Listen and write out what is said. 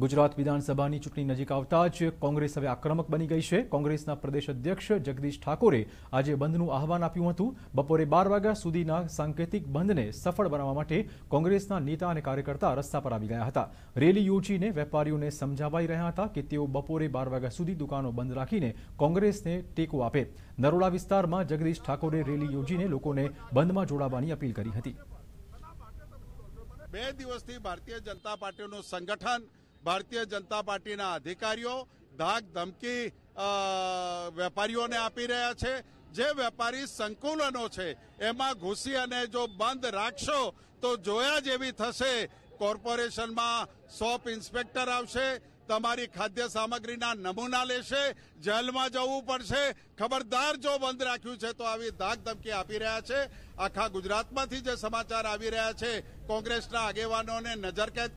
ગુજરાત વિધાનસભાની ચૂંટણી નજીક આવતા જ કોંગ્રેસ હવે આક્રમક બની ગઈ છે કોંગ્રેસના પ્રદેશ અધ્યક્ષ જગદીશ ઠાકોરે આજે બંધનું આહવાન આપ્યું હતું બપોરે બાર વાગ્યા સુધીના સાંકેતિક બંધને સફળ બનાવવા માટે કોંગ્રેસના નેતા અને કાર્યકર્તા રસ્તા પર આવી ગયા હતા રેલી યોજીને વેપારીઓને સમજાવાઈ રહ્યા હતા કે તેઓ બપોરે બાર વાગ્યા સુધી દુકાનો બંધ રાખીને કોંગ્રેસને ટેકો આપે નરોડા વિસ્તારમાં જગદીશ ઠાકોરે રેલી યોજીને લોકોને બંધમાં જોડાવાની અપીલ કરી હતી બે દિવસથી ભારતીય જનતા પાર્ટીનું સંગઠન ભારતીય જનતા પાર્ટીના અધિકારીઓ ધાક ધમકી વેપારીઓને આપી રહ્યા છે જે વેપારી સંકુલનો છે એમાં ઘૂસી અને જો બંધ રાખશો તો જોયા જેવી થશે કોર્પોરેશનમાં શોપ ઇન્સ્પેક્ટર આવશે તમારી ખાદ્ય સામગ્રીના નમૂના લેશે જેલમાં જવું પડશે ખબરદાર જો બંધ રાખ્યું છે તો આવી ધાક ધમકી આપી રહ્યા છે આખા ગુજરાતમાંથી જે સમાચાર આવી રહ્યા છે કોંગ્રેસના આગેવાનોને નજરકેદ